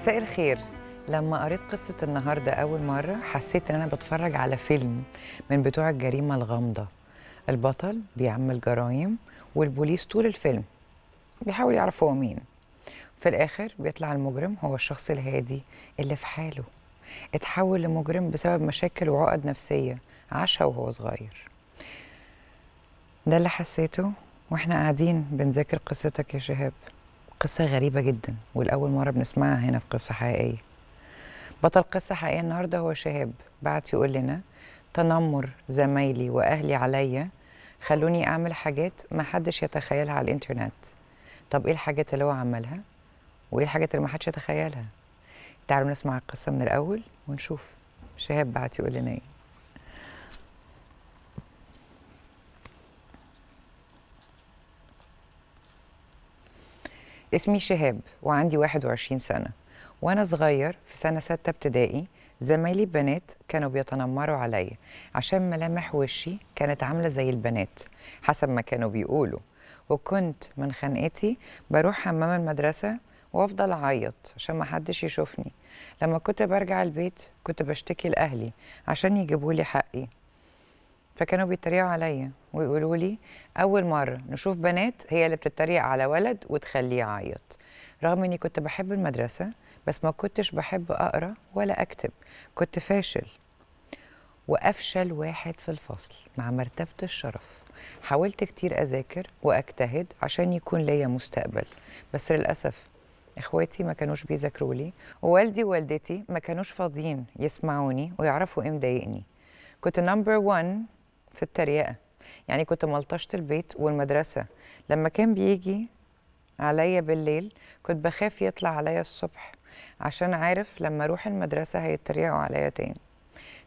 مساء الخير لما قريت قصة النهاردة أول مرة حسيت إن أنا بتفرج على فيلم من بتوع الجريمة الغامضة البطل بيعمل جرايم والبوليس طول الفيلم بيحاول يعرف هو مين في الآخر بيطلع المجرم هو الشخص الهادي اللي في حاله اتحول لمجرم بسبب مشاكل وعقد نفسية عاشها وهو صغير ده اللي حسيته واحنا قاعدين بنذاكر قصتك يا شهاب قصة غريبة جدا والأول مرة بنسمعها هنا في قصة حقيقية بطل قصة حقيقية النهاردة هو شهاب بعت يقول لنا تنمر زمايلي وأهلي عليا خلوني أعمل حاجات ما حدش يتخيلها على الإنترنت طب إيه الحاجات اللي هو عملها وإيه الحاجات اللي ما حدش يتخيلها تعالوا نسمع القصة من الأول ونشوف شهاب بعت يقول لنا إيه اسمي شهاب وعندي 21 سنة وأنا صغير في سنة ستة ابتدائي زمايلي البنات كانوا بيتنمروا عليا عشان ملامح وشي كانت عاملة زي البنات حسب ما كانوا بيقولوا وكنت من خنقتي بروح حمام المدرسة وافضل اعيط عشان ما حدش يشوفني لما كنت برجع البيت كنت بشتكي لاهلي عشان يجيبولي حقي فكانوا بيتريقوا عليا ويقولوا لي اول مره نشوف بنات هي اللي بتتريق على ولد وتخليه يعيط رغم اني كنت بحب المدرسه بس ما كنتش بحب اقرا ولا اكتب كنت فاشل وافشل واحد في الفصل مع مرتبه الشرف حاولت كتير اذاكر واجتهد عشان يكون ليا مستقبل بس للاسف اخواتي ما كانوش بيذاكروا لي ووالدي ووالدتي ما كانوش فاضيين يسمعوني ويعرفوا ايه مضايقني كنت نمبر 1 في التريقه يعني كنت ملطشت البيت والمدرسه لما كان بيجي عليا بالليل كنت بخاف يطلع عليا الصبح عشان عارف لما اروح المدرسه هيتريقوا عليا تاني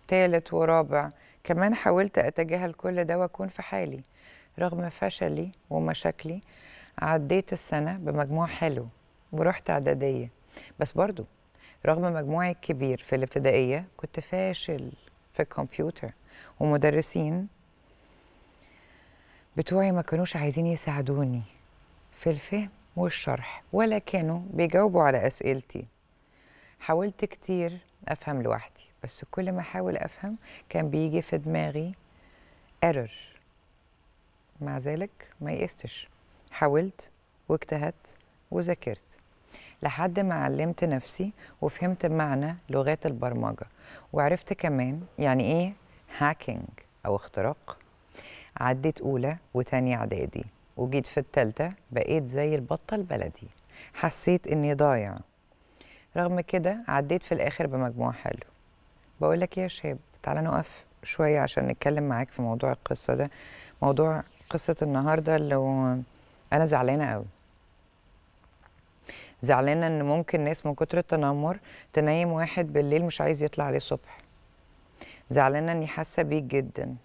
تالت ورابع كمان حاولت اتجاهل كل ده واكون في حالي رغم فشلي ومشاكلي عديت السنه بمجموع حلو ورحت اعداديه بس برضو رغم مجموعي الكبير في الابتدائيه كنت فاشل في الكمبيوتر ومدرسين بتوعي ما كانوش عايزين يساعدوني في الفهم والشرح ولا كانوا بيجاوبوا على أسئلتي حاولت كتير أفهم لوحدي بس كل ما أحاول أفهم كان بيجي في دماغي ايرور مع ذلك ما يقستش حاولت واجتهدت وذاكرت لحد ما علمت نفسي وفهمت معنى لغات البرمجة وعرفت كمان يعني إيه هاكينج أو اختراق عديت أولى وتاني إعدادي وجيت في التالتة بقيت زي البطة البلدي حسيت إني ضايع رغم كده عديت في الآخر بمجموع حلو بقول لك يا شاب تعالى نقف شوية عشان نتكلم معاك في موضوع القصة ده موضوع قصة النهاردة اللي أنا زعلانة قوي زعلانة إن ممكن ناس من كتر التنمر تنيم واحد بالليل مش عايز يطلع عليه الصبح زعلانة إني حاسة بيك جداً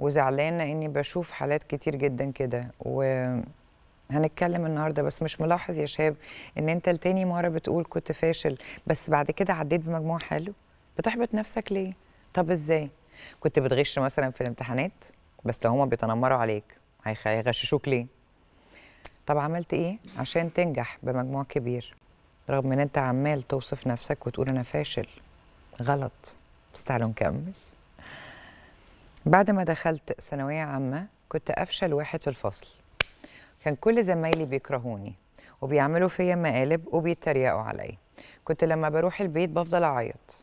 وزعلانه اني بشوف حالات كتير جدا كده و هنتكلم النهارده بس مش ملاحظ يا شاب ان انت لتاني مره بتقول كنت فاشل بس بعد كده عديت بمجموع حلو بتحبط نفسك ليه طب ازاي كنت بتغش مثلا في الامتحانات بس لو هما بيتنمروا عليك هيغششوك ليه طب عملت ايه عشان تنجح بمجموع كبير رغم ان انت عمال توصف نفسك وتقول انا فاشل غلط بس تعالوا نكمل بعد ما دخلت ثانوية عامة كنت أفشل واحد في الفصل كان كل زمايلي بيكرهوني وبيعملوا فيا مقالب وبيتريقوا عليا كنت لما بروح البيت بفضل أعيط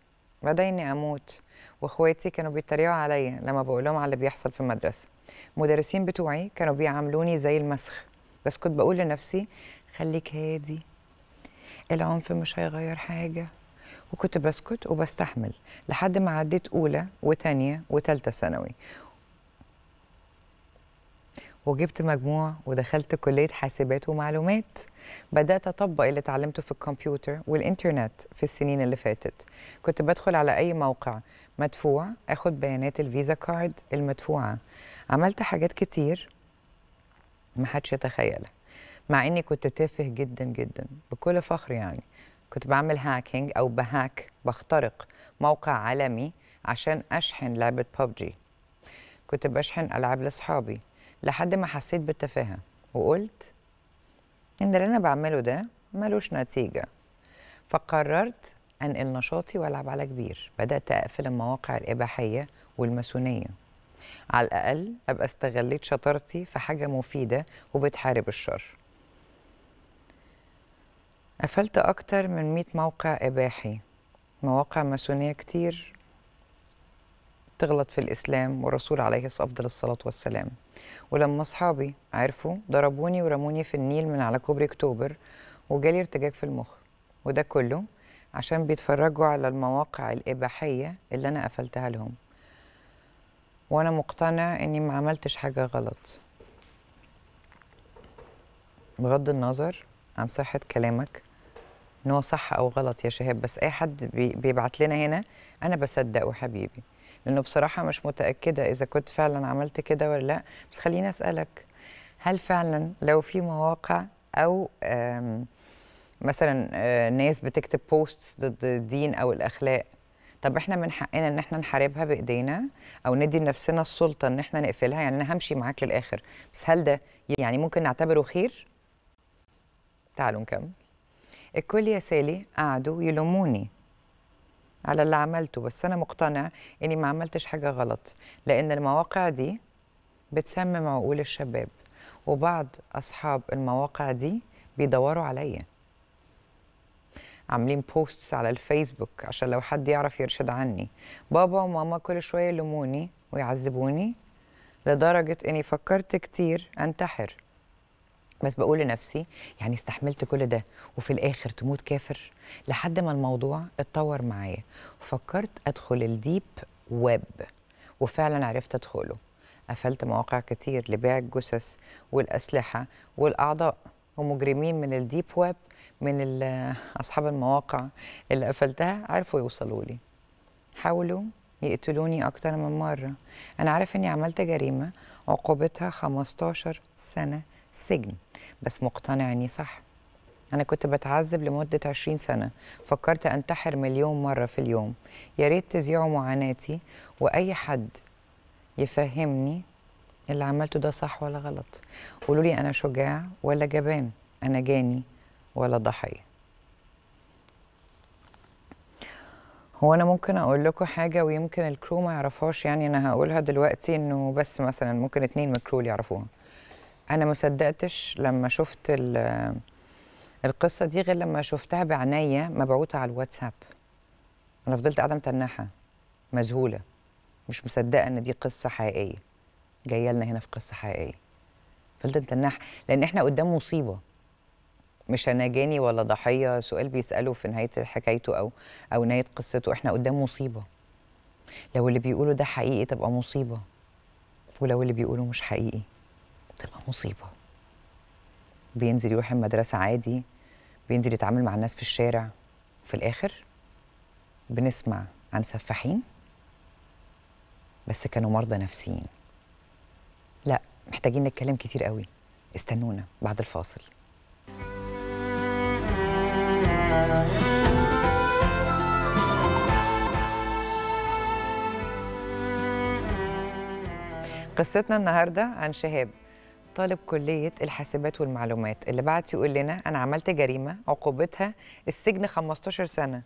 بدأ إني أموت وإخواتي كانوا بيتريقوا عليا لما بقول لهم على اللي بيحصل في المدرسة المدرسين بتوعي كانوا بيعاملوني زي المسخ بس كنت بقول لنفسي خليك هادي العنف مش هيغير حاجة وكنت بسكت وبستحمل لحد ما عديت أولى وتانية وتالتة ثانوي وجبت مجموع ودخلت كلية حاسبات ومعلومات بدأت أطبق اللي اتعلمته في الكمبيوتر والإنترنت في السنين اللي فاتت كنت بدخل على أي موقع مدفوع أخد بيانات الفيزا كارد المدفوعة عملت حاجات كتير محدش يتخيلها مع إني كنت تافه جدا جدا بكل فخر يعني كنت بعمل هاكينج او بهاك بخترق موقع عالمي عشان اشحن لعبه ببجي كنت بشحن العاب لاصحابي لحد ما حسيت بالتفاهه وقلت ان اللي انا بعمله ده ملوش نتيجه فقررت انقل نشاطي والعب على كبير بدات اقفل المواقع الاباحيه والماسونيه على الاقل ابقى استغليت شطارتي في حاجه مفيده وبتحارب الشر قفلت أكتر من مئة موقع إباحي مواقع ماسونية كتير تغلط في الإسلام والرسول عليه أفضل الصلاة والسلام ولما أصحابي عرفوا ضربوني ورموني في النيل من على كوبري أكتوبر وجالي ارتجاج في المخ وده كله عشان بيتفرجوا على المواقع الإباحية اللي أنا قفلتها لهم وأنا مقتنع إني ما عملتش حاجة غلط بغض النظر عن صحة كلامك ان هو صح او غلط يا شهاب بس اي حد بيبعت لنا هنا انا بصدقه حبيبي لانه بصراحه مش متاكده اذا كنت فعلا عملت كده ولا لا بس خليني اسالك هل فعلا لو في مواقع او مثلا آه، ناس بتكتب بوست ضد الدين او الاخلاق طب احنا من حقنا ان احنا نحاربها بايدينا او ندي لنفسنا السلطه ان احنا نقفلها يعني انا همشي معاك للاخر بس هل ده يعني ممكن نعتبره خير تعالوا نكمل الكل يا سالي قعدوا يلوموني على اللي عملته بس أنا مقتنع إني ما عملتش حاجة غلط لأن المواقع دي بتسمم عقول الشباب وبعض أصحاب المواقع دي بيدوروا عليا عاملين بوستس على الفيسبوك عشان لو حد يعرف يرشد عني بابا وماما كل شوية يلوموني ويعذبوني لدرجة إني فكرت كتير أنتحر بس بقول لنفسي يعني استحملت كل ده وفي الاخر تموت كافر لحد ما الموضوع اتطور معايا فكرت ادخل الديب ويب وفعلا عرفت ادخله قفلت مواقع كتير لبيع الجثث والاسلحه والاعضاء ومجرمين من الديب ويب من اصحاب المواقع اللي قفلتها عرفوا يوصلوا لي حاولوا يقتلوني اكتر من مره انا عارف اني عملت جريمه عقوبتها 15 سنه سجن بس مقتنع اني صح أنا كنت بتعذب لمدة 20 سنة فكرت أنتحر مليون مرة في اليوم يا ريت تذيعوا معاناتي وأي حد يفهمني اللي عملته ده صح ولا غلط قولوا لي أنا شجاع ولا جبان أنا جاني ولا ضحية هو أنا ممكن أقول لكم حاجة ويمكن الكرو ما يعرفهاش يعني أنا هقولها دلوقتي إنه بس مثلا ممكن اتنين من الكرو يعرفوها انا ما صدقتش لما شفت القصه دي غير لما شفتها بعناية مبعوته على الواتساب انا فضلت قاعده متنحه مذهوله مش مصدقه ان دي قصه حقيقيه جايه لنا هنا في قصه حقيقيه فضلت متنحه لان احنا قدام مصيبه مش انا جاني ولا ضحيه سؤال بيساله في نهايه حكايته او او نهايه قصته احنا قدام مصيبه لو اللي بيقوله ده حقيقي تبقى مصيبه ولو اللي بيقوله مش حقيقي بتبقى مصيبه بينزل يروح المدرسه عادي بينزل يتعامل مع الناس في الشارع في الاخر بنسمع عن سفاحين بس كانوا مرضى نفسيين لا محتاجين نتكلم كتير قوي استنونا بعد الفاصل قصتنا النهارده عن شهاب طالب كليه الحاسبات والمعلومات اللي بعت يقول لنا انا عملت جريمه عقوبتها السجن 15 سنه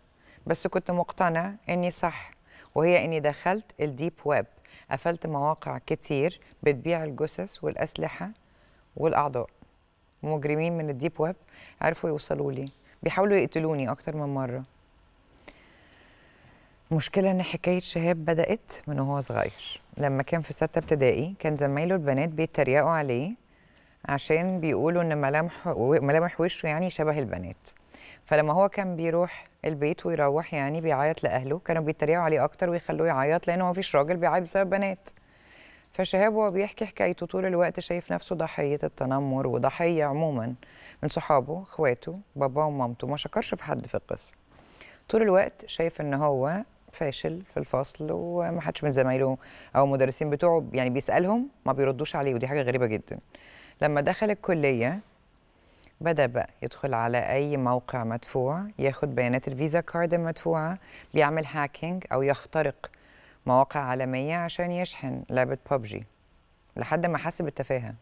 بس كنت مقتنع اني صح وهي اني دخلت الديب ويب قفلت مواقع كتير بتبيع الجثث والاسلحه والاعضاء مجرمين من الديب ويب عرفوا يوصلوا لي بيحاولوا يقتلوني اكتر من مره المشكلة إن حكاية شهاب بدأت من وهو صغير لما كان في ستة ابتدائي كان زمايله البنات بيتريقوا عليه عشان بيقولوا ان ملامح ملامح وشه يعني شبه البنات فلما هو كان بيروح البيت ويروح يعني بيعيط لاهله كانوا بيتريقوا عليه اكتر ويخلوه يعيط لانه ما فيش راجل بيعيط بسبب بنات فشهاب وهو بيحكي حكايته طول الوقت شايف نفسه ضحيه التنمر وضحيه عموما من صحابه اخواته باباه ومامته ما شكرش في حد في القصه طول الوقت شايف ان هو فاشل في الفصل ومحدش من زمايله او المدرسين بتوعه يعني بيسالهم ما بيردوش عليه ودي حاجه غريبه جدا لما دخل الكلية بدأ بقى يدخل على أي موقع مدفوع ياخد بيانات الفيزا كارد المدفوعة بيعمل هاكينج أو يخترق مواقع عالمية عشان يشحن لعبة ببجي لحد ما حس بالتفاهة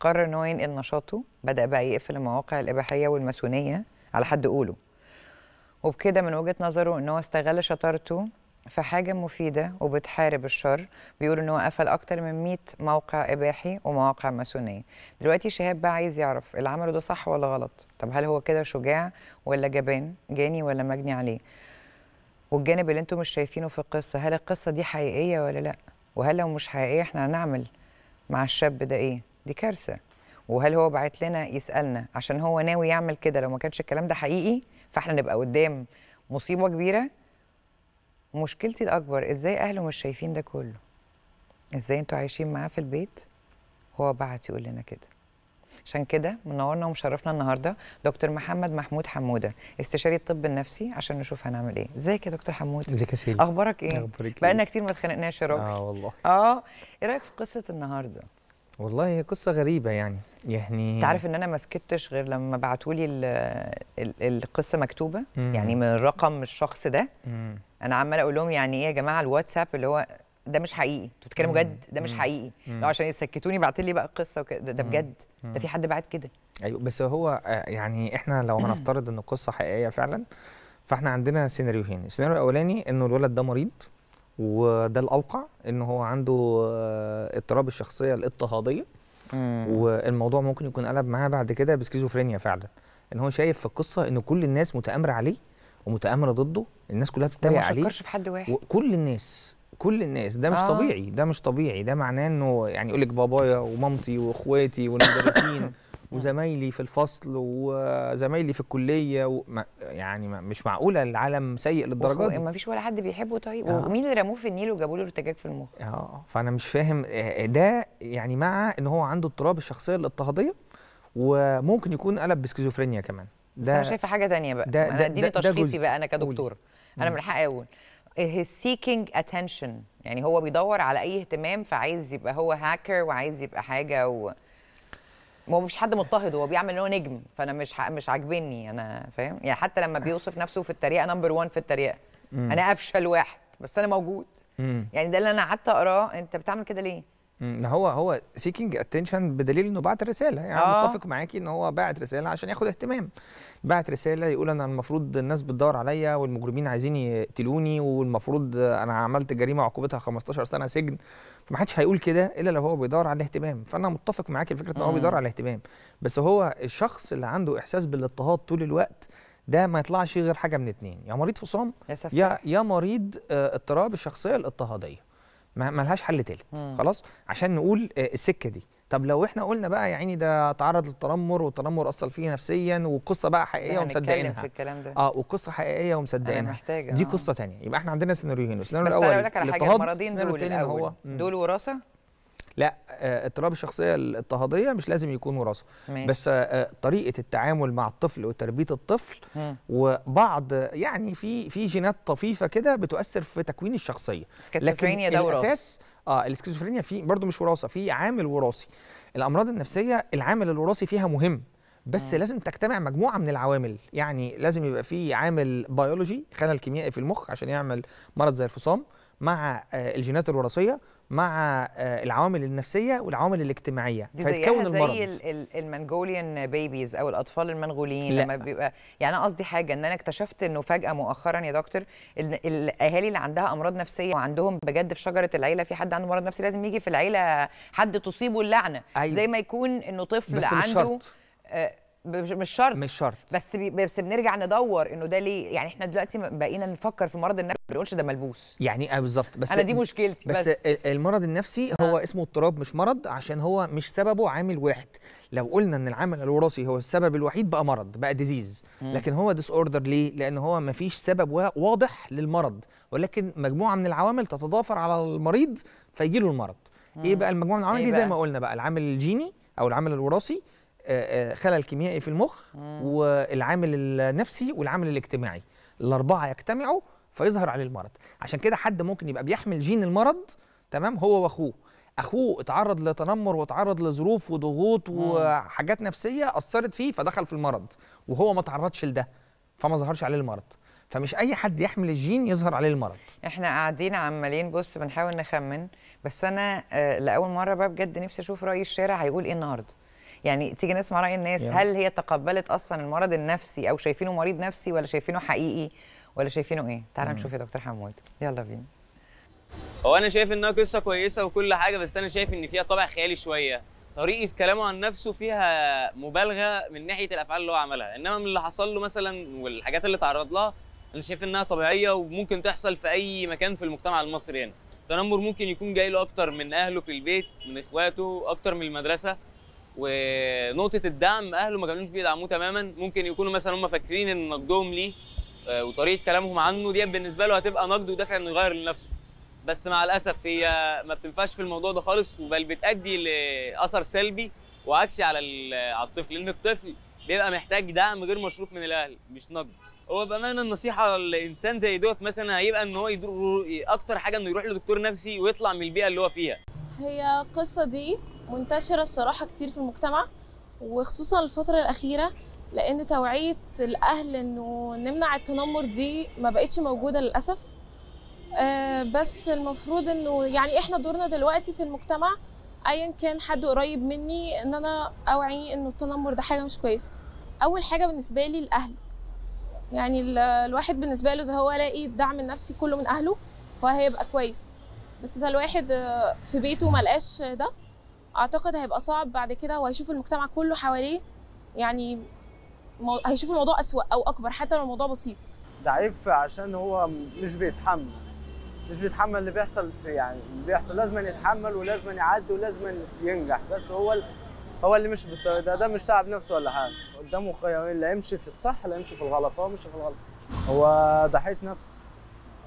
قرر إن هو ينقل نشاطه بدأ بقى يقفل المواقع الإباحية والماسونية على حد قوله وبكده من وجهة نظره إن هو استغل شطارته في حاجة مفيدة وبتحارب الشر بيقولوا ان هو قفل اكتر من 100 موقع اباحي ومواقع ماسونية دلوقتي شهاب بقى عايز يعرف اللي عمله ده صح ولا غلط طب هل هو كده شجاع ولا جبان جاني ولا مجني عليه والجانب اللي انتم مش شايفينه في القصة هل القصة دي حقيقية ولا لا وهل لو مش حقيقية احنا هنعمل مع الشاب ده ايه دي كارثة وهل هو بعت لنا يسألنا عشان هو ناوي يعمل كده لو ما كانش الكلام ده حقيقي فاحنا نبقى قدام مصيبة كبيرة مشكلتي الاكبر ازاي اهله مش شايفين ده كله ازاي انتوا عايشين معاه في البيت هو بعت يقول لنا كده عشان كده منورنا ومشرفنا النهارده دكتور محمد محمود حموده استشاري الطب النفسي عشان نشوف هنعمل ايه ازيك يا دكتور حمود ازيك يا سيدي اخبارك ايه اخبارك إيه؟ بقالنا كتير ما اتخانقناش يا راجل اه والله اه ايه رايك في قصه النهارده والله هي قصه غريبه يعني يعني انت عارف ان انا ما سكتش غير لما بعتوا لي القصه مكتوبه مم. يعني من الرقم الشخص ده مم. انا عمال اقول لهم يعني ايه يا جماعه الواتساب اللي هو ده مش حقيقي انتوا بتتكلموا جد ده مش حقيقي لو عشان يسكتوني بعت لي بقى قصه وكده ده بجد ده في حد بعت كده ايوه بس هو آه، يعني احنا لو هنفترض ان القصه حقيقيه فعلا فاحنا عندنا سيناريوهين السيناريو الاولاني انه الولد ده مريض وده الالقع ان هو عنده آه، اضطراب الشخصيه الاضطهاديه والموضوع ممكن يكون قلب معاه بعد كده بسكيزوفرينيا فعلا ان هو شايف في القصه ان كل الناس متآمره عليه ومتآمره ضده الناس كلها بتتريق عليه ما في حد واحد كل الناس كل الناس ده مش آه. طبيعي ده مش طبيعي ده معناه انه يعني يقول لك بابايا ومامتي واخواتي والمدرسين وزمايلي في الفصل وزمايلي في الكليه وما يعني ما مش معقوله العالم سيء للدرجه دي ما فيش ولا حد بيحبه طيب آه. ومين اللي رموه في النيل وجابوا له ارتجاج في المخ اه فانا مش فاهم آه، آه، ده يعني مع ان هو عنده اضطراب الشخصيه الاضطهاديه وممكن يكون قلب بسكيزوفرينيا كمان بس انا شايفه حاجه ثانيه بقى ده انا اديني تشخيصي بقى انا كدكتوره انا من حقي اقول his seeking attention يعني هو بيدور على اي اهتمام فعايز يبقى هو هاكر وعايز يبقى حاجه و ما هو مش حد مضطهد هو بيعمل ان هو نجم فانا مش ح... مش عاجبني انا فاهم يعني حتى لما بيوصف نفسه في التريقه نمبر 1 في التريقه انا افشل واحد بس انا موجود مم. يعني ده اللي انا قعدت اقراه انت بتعمل كده ليه ما هو هو سيكينج اتنشن بدليل انه بعت رساله يعني آه. متفق معاكي ان هو بعت رساله عشان ياخد اهتمام بعت رساله يقول انا المفروض الناس بتدور عليا والمجرمين عايزين يقتلوني والمفروض انا عملت جريمه عقوبتها 15 سنه سجن فما حدش هيقول كده الا لو هو بيدور على الاهتمام فانا متفق معاكي في فكره ان هو بيدور على الاهتمام بس هو الشخص اللي عنده احساس بالاضطهاد طول الوقت ده ما يطلعش غير حاجه من اتنين يا مريض فصام يا يا مريض آه، اضطراب الشخصيه الاضطهاديه ما لهاش حل تالت خلاص عشان نقول آه، السكه دي طب لو احنا قلنا بقى يا عيني ده تعرض للتنمر والتنمر اثر فيه نفسيا وقصه بقى حقيقيه ومصدقينها في الكلام ده اه وقصه حقيقيه ومصدقينها محتاجه دي آه. قصه ثانيه يبقى احنا عندنا سيناريوهين السيناريو الاول بس اقول لك على حاجه المرضين دول الاول هو دول وراثه لا آه، اضطراب الشخصيه الاضطهاديه مش لازم يكون وراثه بس آه، آه، طريقه التعامل مع الطفل وتربيه الطفل مم. وبعض يعني في في جينات طفيفه كده بتؤثر في تكوين الشخصيه لكن ده الاساس اه الاسكيزوفرينيا في برضه مش وراثه في عامل وراثي الامراض النفسيه العامل الوراثي فيها مهم بس مم. لازم تجتمع مجموعه من العوامل يعني لازم يبقى في عامل بيولوجي خلل كيميائي في المخ عشان يعمل مرض زي الفصام مع الجينات الوراثيه مع آه، العوامل النفسيه والعوامل الاجتماعيه دي فيتكون المرض زي المنغوليان بيبيز او الاطفال المنغوليين لا. لما بيبقى يعني انا قصدي حاجه ان انا اكتشفت انه فجاه مؤخرا يا دكتور ان الاهالي اللي عندها امراض نفسيه وعندهم بجد في شجره العيله في حد عنده مرض نفسي لازم يجي في العيله حد تصيبه اللعنه أيوه. زي ما يكون انه طفل بس عنده مش شرط. آه، مش شرط مش شرط بس بي بس بنرجع ندور انه ده ليه يعني احنا دلوقتي بقينا نفكر في مرض النفس ما بنقولش ده ملبوس يعني اه بالظبط بس انا دي مشكلتي بس, بس المرض النفسي هو آه. اسمه اضطراب مش مرض عشان هو مش سببه عامل واحد لو قلنا ان العامل الوراثي هو السبب الوحيد بقى مرض بقى ديزيز لكن هو ديس اوردر ليه لان هو ما فيش سبب واضح للمرض ولكن مجموعه من العوامل تتضافر على المريض فيجي له المرض مم. ايه بقى المجموعه من العوامل إيه دي زي ما قلنا بقى العامل الجيني او العامل الوراثي آه، آه، خلل كيميائي في المخ والعامل النفسي والعامل الاجتماعي الاربعه يجتمعوا فيظهر عليه المرض عشان كده حد ممكن يبقى بيحمل جين المرض تمام هو واخوه اخوه اتعرض لتنمر واتعرض لظروف وضغوط وحاجات نفسيه اثرت فيه فدخل في المرض وهو ما تعرضش لده فما ظهرش عليه المرض فمش اي حد يحمل الجين يظهر عليه المرض احنا قاعدين عمالين بص بنحاول نخمن بس انا آه، لاول مره بقى بجد نفسي اشوف راي الشارع هيقول ايه النهارده يعني تيجي نسمع راي الناس يعني. هل هي تقبلت اصلا المرض النفسي او شايفينه مريض نفسي ولا شايفينه حقيقي ولا شايفينه ايه تعال نشوف يا دكتور حمود يلا بينا هو انا شايف انها قصه كويسه وكل حاجه بس انا شايف ان فيها طابع خيالي شويه طريقه كلامه عن نفسه فيها مبالغه من ناحيه الافعال اللي هو عملها انما من اللي حصل له مثلا والحاجات اللي تعرض لها انا شايف انها طبيعيه وممكن تحصل في اي مكان في المجتمع المصري هنا التنمر ممكن يكون جاي له اكتر من اهله في البيت من اخواته اكتر من المدرسه ونقطه الدعم اهله ما كانوش بيدعموه تماما ممكن يكونوا مثلا هم فاكرين ان نقدهم ليه آه، وطريقه كلامهم عنه دي بالنسبه له هتبقى نقد ودافع انه يغير لنفسه بس مع الاسف هي ما بتنفعش في الموضوع ده خالص وبل بتؤدي لاثر سلبي وعكسي على على الطفل لان الطفل بيبقى محتاج دعم غير مشروط من الاهل مش نقد هو بامانه النصيحه لانسان زي دوت مثلا هيبقى ان هو يدور اكتر حاجه انه يروح لدكتور نفسي ويطلع من البيئه اللي هو فيها هي القصه دي منتشرة الصراحة كتير في المجتمع وخصوصا الفترة الأخيرة لأن توعية الأهل إنه نمنع التنمر دي ما بقتش موجودة للأسف آه، بس المفروض إنه يعني إحنا دورنا دلوقتي في المجتمع أيا كان حد قريب مني إن أنا أوعي إنه التنمر ده حاجة مش كويسة أول حاجة بالنسبة لي الأهل يعني الواحد بالنسبة له إذا هو لاقي الدعم النفسي كله من أهله فهيبقى كويس بس إذا الواحد آه، في بيته ملقاش ده اعتقد هيبقى صعب بعد كده وهيشوف المجتمع كله حواليه يعني هيشوف الموضوع اسوا او اكبر حتى لو الموضوع بسيط ضعيف عشان هو مش بيتحمل مش بيتحمل اللي بيحصل في يعني اللي بيحصل لازم يتحمل ولازم يعدي ولازم ينجح بس هو هو اللي مش في الطريق ده ده مش تعب نفسه ولا حاجه قدامه خيارين يعني لا يمشي في الصح لا يمشي في الغلط هو مش في الغلط هو ضحيه نفسه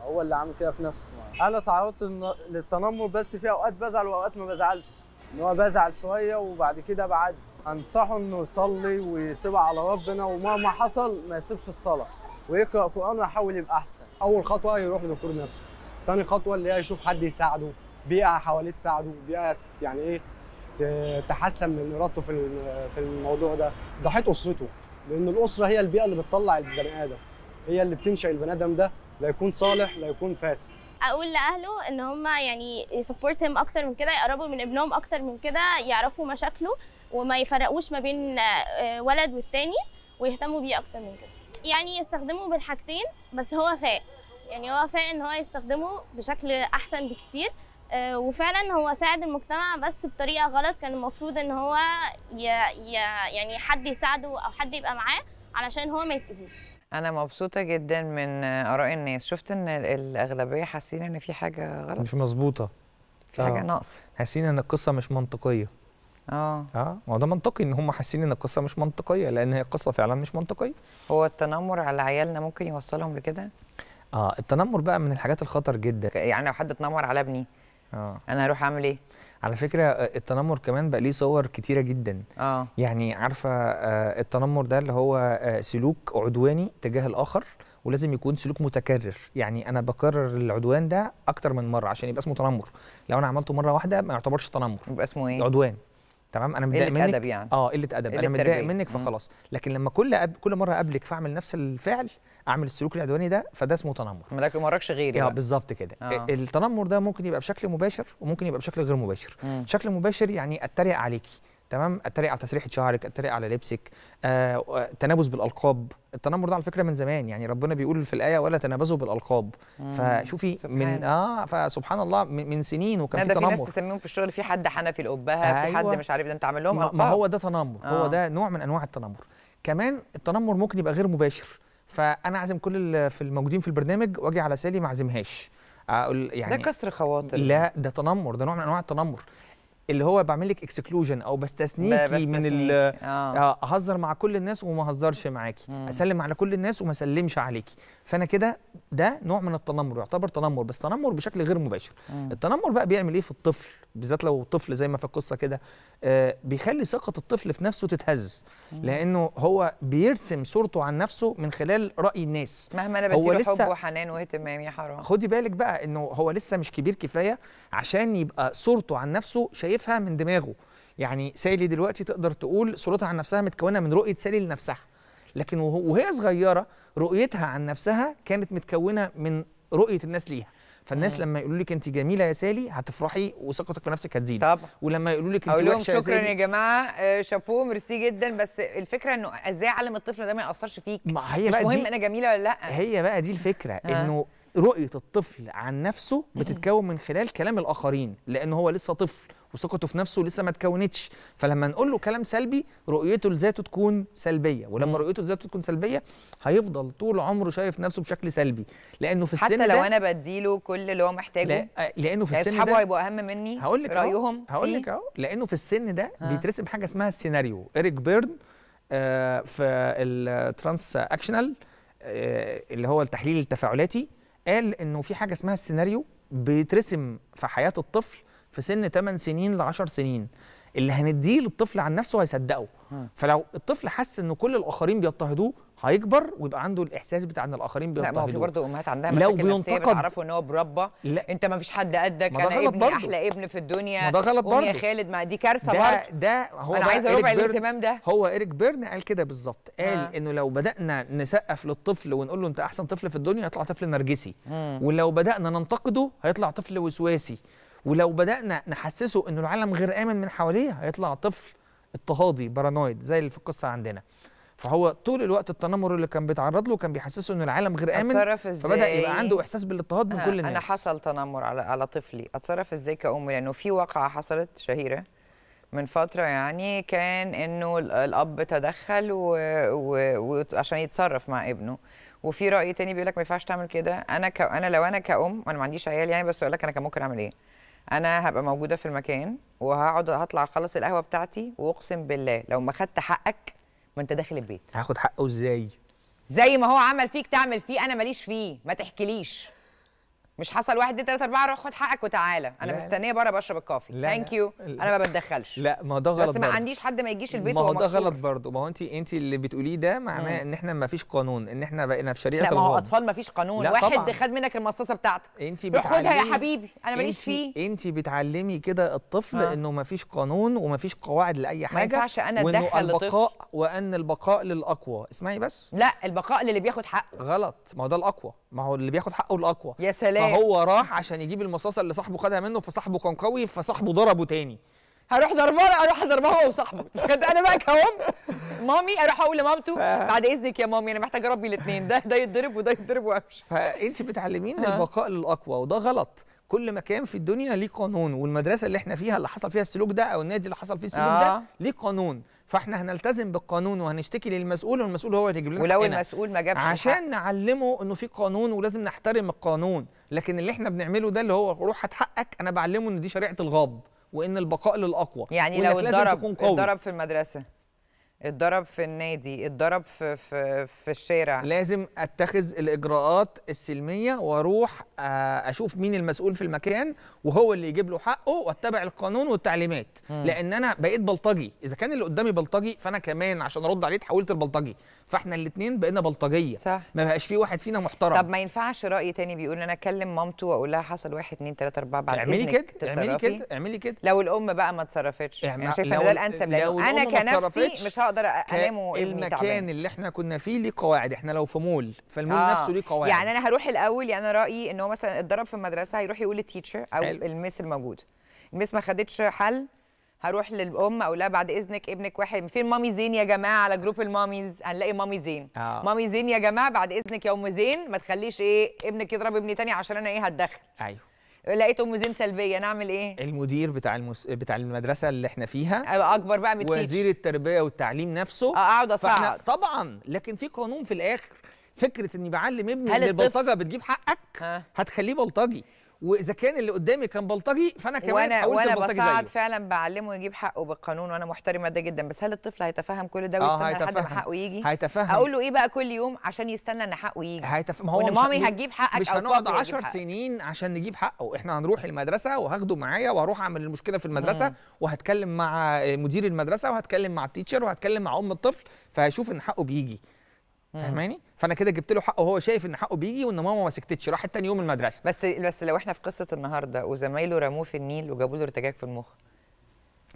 هو اللي عامل كده في نفسه انا تعرضت للتنمر بس في اوقات بزعل واوقات ما بزعلش ان هو بزعل شويه وبعد كده بعد انصحه انه يصلي ويسيبها على ربنا ومهما حصل ما يسيبش الصلاه ويقرا قران ويحاول يبقى احسن اول خطوه يروح لدكتور نفسه ثاني خطوه اللي هي يشوف حد يساعده بيئه حواليه تساعده بيئه يعني ايه تحسن من ارادته في في الموضوع ده ضحيت اسرته لان الاسره هي البيئه اللي بتطلع البني ادم هي اللي بتنشا البني ادم ده لا يكون صالح لا يكون فاسد اقول لاهله ان هم يعني يسبورت هيم اكتر من كده يقربوا من ابنهم اكتر من كده يعرفوا مشاكله وما يفرقوش ما بين آه، ولد والتاني ويهتموا بيه اكتر من كده يعني يستخدموا بالحاجتين بس هو فاق يعني هو فاق ان هو يستخدمه بشكل احسن بكتير آه، وفعلا هو ساعد المجتمع بس بطريقه غلط كان المفروض ان هو يعني حد يساعده او حد يبقى معاه علشان هو ما يتاذيش انا مبسوطه جدا من اراء الناس شفت ان الاغلبيه حاسين ان في حاجه غلط مش مظبوطه في حاجه آه. ناقصه حاسين ان القصه مش منطقيه اه اه ما ده منطقي ان هم حاسين ان القصه مش منطقيه لان هي قصه فعلا مش منطقيه هو التنمر على عيالنا ممكن يوصلهم لكده اه التنمر بقى من الحاجات الخطر جدا يعني لو حد اتنمر على ابني اه انا هروح اعمل ايه على فكره آه، التنمر كمان بقى ليه صور كتيره جدا اه يعني عارفه آه، التنمر ده اللي هو آه، سلوك عدواني تجاه الاخر ولازم يكون سلوك متكرر يعني انا بكرر العدوان ده اكتر من مره عشان يبقى اسمه تنمر لو انا عملته مره واحده ما يعتبرش تنمر يبقى اسمه ايه عدوان تمام انا متضايق منك ادب يعني اه قله ادب انا متضايق منك فخلاص لكن لما كل أب... كل مره اقابلك فاعمل نفس الفعل اعمل السلوك العدواني ده فده اسمه تنمر ما وراكش غيري اه بالظبط كده آه. التنمر ده ممكن يبقى بشكل مباشر وممكن يبقى بشكل غير مباشر مم. شكل مباشر يعني اتريق عليكي تمام اتريق على تسريحه شعرك اتريق على لبسك آه،, آه، تنابز بالالقاب التنمر ده على فكره من زمان يعني ربنا بيقول في الايه ولا تنابزوا بالالقاب مم. فشوفي سبحان. من اه فسبحان الله من, من سنين وكان في تنمر في ناس تسميهم في الشغل في حد حنفي الأبهة أيوة. في حد أيوة. مش عارف ده انت عامل لهم ما, ما هو ده تنمر آه. هو ده نوع من انواع التنمر كمان التنمر ممكن يبقى غير مباشر فانا اعزم كل في الموجودين في البرنامج واجي على سالي ما اعزمهاش اقول يعني ده كسر خواطر لا ده تنمر ده نوع من انواع التنمر اللي هو بعمل لك اكسكلوجن او بستثنيكي من ال آه. آه، اهزر مع كل الناس وما اهزرش معاكي اسلم على كل الناس وما اسلمش عليكي فانا كده ده نوع من التنمر يعتبر تنمر بس تنمر بشكل غير مباشر مم. التنمر بقى بيعمل ايه في الطفل بالذات لو طفل زي ما في القصه كده آه بيخلي ثقه الطفل في نفسه تتهز مم. لانه هو بيرسم صورته عن نفسه من خلال راي الناس مهما انا بديله حب وحنان واهتمام يا حرام خدي بالك بقى انه هو لسه مش كبير كفايه عشان يبقى صورته عن نفسه شايفها من دماغه يعني سالي دلوقتي تقدر تقول صورتها عن نفسها متكونه من رؤيه سالي لنفسها لكن وهي صغيره رؤيتها عن نفسها كانت متكونه من رؤيه الناس ليها فالناس مم. لما يقولوا لك انت جميله يا سالي هتفرحي وثقتك في نفسك هتزيد طبعا ولما يقولوا لك انت وحشه شكرا يا, جماعه آه، شابوه ميرسي جدا بس الفكره انه ازاي اعلم الطفل ده ما ياثرش فيك ما هي مش بقى مهم انا جميله ولا لا هي بقى دي الفكره آه. انه رؤيه الطفل عن نفسه بتتكون من خلال كلام الاخرين لان هو لسه طفل وثقته في نفسه لسه ما اتكونتش فلما نقول له كلام سلبي رؤيته لذاته تكون سلبيه ولما رؤيته لذاته تكون سلبيه هيفضل طول عمره شايف نفسه بشكل سلبي لانه في السن حتى لو انا بديله كل اللي هو محتاجه لا آه، لانه في السن ده هيبقوا اهم مني هقول لك رايهم هقول لك اهو لانه في السن ده بيترسم حاجه اسمها السيناريو اريك بيرن آه في الترانس اكشنال آه اللي هو التحليل التفاعلاتي قال انه في حاجه اسمها السيناريو بيترسم في حياه الطفل في سن 8 سنين ل 10 سنين اللي هنديه للطفل عن نفسه هيصدقه فلو الطفل حس ان كل الاخرين بيضطهدوه هيكبر ويبقى عنده الاحساس بتاع ان الاخرين بيضطهدوه لا ما هو في برضه امهات عندها مشاكل لو بينتقد نفسيه بتعرفوا ان هو بربى انت ما فيش حد قدك انا ابني برضو. احلى ابن في الدنيا ما ده غلط برضه يا خالد ما دي كارثه برضه ده هو انا عايز ربع الاهتمام ده هو ايريك بيرن قال كده بالظبط قال آه. انه لو بدانا نسقف للطفل ونقول له انت احسن طفل في الدنيا هيطلع طفل نرجسي ولو بدانا ننتقده هيطلع طفل وسواسي ولو بدانا نحسسه ان العالم غير امن من حواليه هيطلع طفل اضطهادي بارانويد زي اللي في القصه عندنا فهو طول الوقت التنمر اللي كان بيتعرض له كان بيحسسه ان العالم غير امن اتصرف ازاي فبدا يبقى عنده احساس بالاضطهاد من آه، كل الناس انا حصل تنمر على على طفلي اتصرف ازاي كأم لانه يعني في واقعه حصلت شهيره من فتره يعني كان انه الاب تدخل وعشان و... و... يتصرف مع ابنه وفي راي تاني بيقول لك ما ينفعش تعمل كده انا ك... انا لو انا كأم انا ما عنديش عيال يعني بس اقول لك انا كان ممكن اعمل ايه انا هبقى موجوده في المكان وهقعد هطلع اخلص القهوه بتاعتي واقسم بالله لو ما خدت حقك ما انت داخل البيت هاخد حقه ازاي زي ما هو عمل فيك تعمل فيه انا ماليش فيه ما تحكيليش مش حصل 1 2 3 4 روح خد حقك وتعالى انا مستنيه بره بشرب الكافي ثانك يو انا ما بتدخلش لا ما ده غلط بس ما برضو. عنديش حد ما يجيش البيت ما هو ده غلط برضه ما هو انت انت اللي بتقوليه ده معناه ان احنا ما فيش قانون ان احنا بقينا في شريعه لا ما هو اطفال ما فيش قانون واحد طبعًا. خد منك المصاصه بتاعتك انت خدها يا حبيبي انا ماليش فيه انت بتعلمي كده الطفل آه. انه ما فيش قانون وما فيش قواعد لاي حاجه ما ينفعش انا ادخل البقاء وان البقاء للاقوى اسمعي بس لا البقاء للي بياخد حقه غلط ما هو ده الاقوى ما هو اللي بياخد حقه الاقوى يا سلام فهو راح عشان يجيب المصاصه اللي صاحبه خدها منه فصاحبه كان قوي فصاحبه ضربه تاني هروح ضربانه اروح اضربها هو وصاحبه كنت انا بقى كأم مامي اروح اقول لمامته ف... بعد اذنك يا مامي انا محتاجه اربي الاثنين ده ده يتضرب وده يتضرب وامشي فانت بتعلمين آه. البقاء للاقوى وده غلط كل مكان في الدنيا ليه قانون والمدرسه اللي احنا فيها اللي حصل فيها السلوك ده او النادي اللي حصل فيه السلوك آه. ده ليه قانون فاحنا هنلتزم بالقانون وهنشتكي للمسؤول والمسؤول هو اللي يجيب لنا ولو المسؤول ما جابش عشان حق. نعلمه انه في قانون ولازم نحترم القانون لكن اللي احنا بنعمله ده اللي هو روح هات حقك انا بعلمه ان دي شريعه الغاب وان البقاء للاقوى يعني لو اتضرب اتضرب في المدرسه اتضرب في النادي اتضرب في في في الشارع لازم اتخذ الاجراءات السلميه واروح آه، اشوف مين المسؤول في المكان وهو اللي يجيب له حقه واتبع القانون والتعليمات م. لان انا بقيت بلطجي اذا كان اللي قدامي بلطجي فانا كمان عشان ارد عليه اتحولت لبلطجي فاحنا الاثنين بقينا بلطجيه صح. ما بقاش في واحد فينا محترم طب ما ينفعش راي تاني بيقول انا اكلم مامته واقول لها حصل 1 2 3 4 بعد اعملي كده اعملي كده اعملي كده لو الام بقى ما اتصرفتش انا شايفه ان ده الانسب لو انا كنفسي مش اقدر انامه وابني المكان تعبان. اللي احنا كنا فيه ليه قواعد احنا لو في مول فالمول آه. نفسه ليه قواعد يعني انا هروح الاول يعني انا رايي ان هو مثلا اتضرب في المدرسه هيروح يقول للتيتشر او حلو. المس الموجود المس ما خدتش حل هروح للام اقول لها بعد اذنك ابنك واحد فين مامي زين يا جماعه على جروب الماميز هنلاقي مامي زين آه. مامي زين يا جماعه بعد اذنك يا ام زين ما تخليش ايه ابنك يضرب ابني تاني عشان انا ايه هتدخل ايوه لقيت ام زين سلبيه نعمل ايه المدير بتاع المس... بتاع المدرسه اللي احنا فيها أيوة، اكبر بقى من وزير التربيه والتعليم نفسه آه، اقعد اصعد طبعا لكن في قانون في الاخر فكره اني بعلم ابني ان البلطجه بتجيب حقك هتخليه بلطجي واذا كان اللي قدامي كان بلطجي فانا كمان وانا وانا بساعد فعلا بعلمه يجيب حقه بالقانون وانا محترمه ده جدا بس هل الطفل هيتفهم كل ده آه، ويستنى لحد ما حقه يجي هيتفهم اقول له ايه بقى كل يوم عشان يستنى ان حقه يجي هيتفهم ما هو مش مامي هتجيب حقك مش هنقعد 10 سنين عشان نجيب حقه احنا هنروح المدرسه وهاخده معايا وهروح اعمل المشكله في المدرسه مم. وهتكلم مع مدير المدرسه وهتكلم مع التيتشر وهتكلم مع ام الطفل فهيشوف ان حقه بيجي فاهماني فانا كده جبت له حقه وهو شايف ان حقه بيجي وان ماما ما سكتتش راحت تاني يوم المدرسه بس بس لو احنا في قصه النهارده وزمايله رموه في النيل وجابوا له ارتجاج في المخ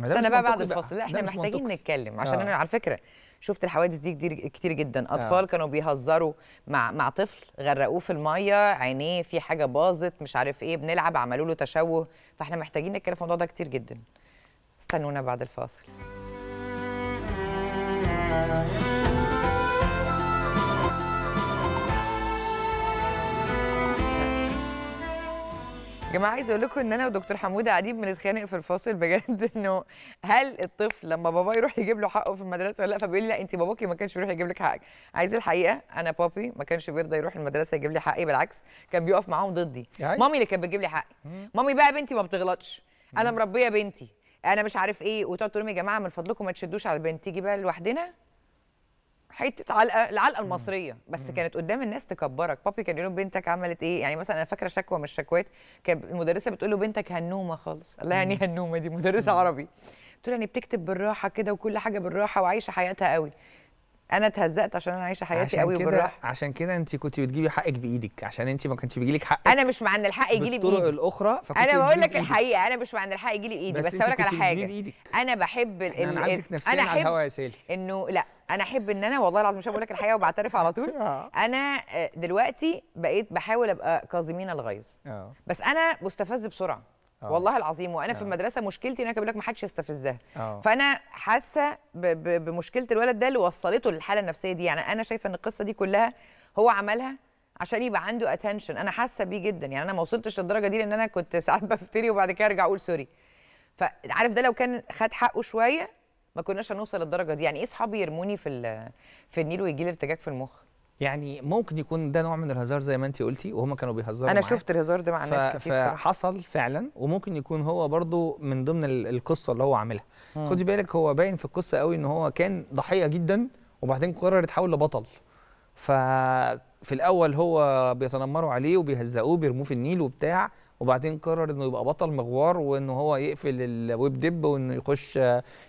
استنى بقى بعد الفاصل احنا محتاجين منطقي. نتكلم عشان آه. انا على فكره شفت الحوادث دي كتير كتير جدا آه. اطفال آه. كانوا بيهزروا مع مع طفل غرقوه في الميه عينيه في حاجه باظت مش عارف ايه بنلعب عملوا له تشوه فاحنا محتاجين نتكلم في الموضوع ده كتير جدا استنونا بعد الفاصل جماعه عايز اقول لكم ان انا ودكتور حموده قاعدين بنتخانق في الفاصل بجد انه هل الطفل لما باباه يروح يجيب له حقه في المدرسه ولا لا فبيقول لي لا انت باباكي ما كانش بيروح يجيب لك حقك عايز الحقيقه انا بابي ما كانش بيرضى يروح المدرسه يجيب لي حقي بالعكس كان بيقف معاهم ضدي مامي اللي كانت بتجيب لي حقي مامي بقى بنتي ما بتغلطش انا مربيه بنتي انا مش عارف ايه وتقعد تقول لهم يا جماعه من فضلكم ما تشدوش على البنت تيجي بقى لوحدنا حته علقه العلقه المصريه بس كانت قدام الناس تكبرك بابي كان يقول بنتك عملت ايه يعني مثلا انا فاكره شكوى من الشكوات كان المدرسه بتقول له بنتك هنومه خالص الله يعني إيه هنومه دي مدرسه عربي قلت له يعني بتكتب بالراحه كده وكل حاجه بالراحه وعايشه حياتها قوي انا اتهزقت عشان انا عايشه حياتي قوي بالراحه عشان كده انت كنت بتجيبي حقك بايدك عشان انت ما كانش بيجي لك حقك انا مش مع ان الحق يجي لي بايدي بالطرق الاخرى انا بقول لك الحقيقه انا مش مع ان الحق يجي لي بايدي بس, بس اقول لك على حاجه انا بحب ال... انا, ال... يا سالي انه لا انا احب ان انا والله العظيم مش هقول لك الحقيقه وبعترف على طول آه. انا آه، دلوقتي بقيت بحاول ابقى كاظمين الغيظ آه. بس انا مستفز بسرعه والله العظيم وانا في المدرسه مشكلتي ان انا بقول لك ما حدش يستفزها فانا حاسه بمشكله الولد ده اللي وصلته للحاله النفسيه دي يعني انا شايفه ان القصه دي كلها هو عملها عشان يبقى عنده اتنشن انا حاسه بيه جدا يعني انا ما وصلتش للدرجه دي لان انا كنت ساعات بفتري وبعد كده ارجع اقول سوري فعارف ده لو كان خد حقه شويه ما كناش هنوصل للدرجه دي يعني ايه اصحابي يرموني في في النيل ويجي لي ارتجاج في المخ يعني ممكن يكون ده نوع من الهزار زي ما انت قلتي وهما كانوا بيهزروا انا معاه. شفت الهزار ده مع ف... ناس كتير فحصل فعلا وممكن يكون هو برضو من ضمن القصه اللي هو عاملها خدي بالك هو باين في القصه قوي ان هو كان ضحيه جدا وبعدين قرر يتحول لبطل ففي الاول هو بيتنمروا عليه وبيهزقوه بيرموه في النيل وبتاع وبعدين قرر انه يبقى بطل مغوار وان هو يقفل الويب ديب وانه يخش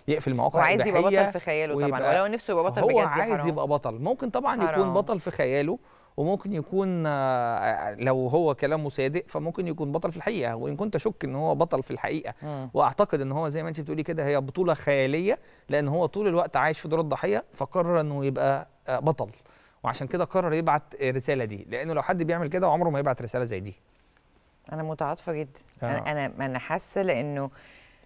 يقفل مواقع وعايز يبقى بطل في خياله طبعا ولو نفسه يبقى بطل بجد هو عايز يبقى بطل ممكن طبعا حرام. يكون بطل في خياله وممكن يكون آه، لو هو كلامه صادق فممكن يكون بطل في الحقيقه وان كنت اشك ان هو بطل في الحقيقه م. واعتقد ان هو زي ما انت بتقولي كده هي بطوله خياليه لان هو طول الوقت عايش في دور الضحيه فقرر انه يبقى آه، بطل وعشان كده قرر يبعت الرساله آه، دي لانه لو حد بيعمل كده عمره ما يبعت رساله زي دي انا متعاطفه جدا آه. انا انا انا حاسه لانه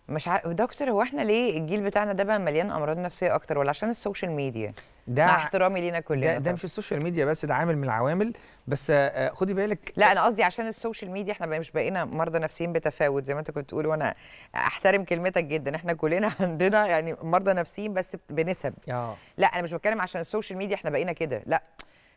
مش عارف دكتور هو احنا ليه الجيل بتاعنا ده بقى مليان امراض نفسيه اكتر ولا عشان السوشيال ميديا ده مع احترامي لينا كلنا ده, ده مش السوشيال ميديا بس ده عامل من العوامل بس آه، خدي بالك لا انا قصدي عشان السوشيال ميديا احنا بقى مش بقينا مرضى نفسيين بتفاوت زي ما انت كنت تقول وانا احترم كلمتك جدا احنا كلنا عندنا يعني مرضى نفسيين بس بنسب آه. لا انا مش بتكلم عشان السوشيال ميديا احنا بقينا كده لا